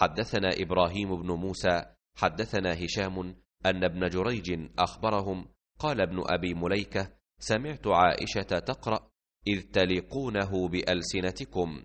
حدثنا إبراهيم بن موسى حدثنا هشام أن ابن جريج أخبرهم قال ابن أبي مليكة سمعت عائشة تقرأ إذ تلقونه بألسنتكم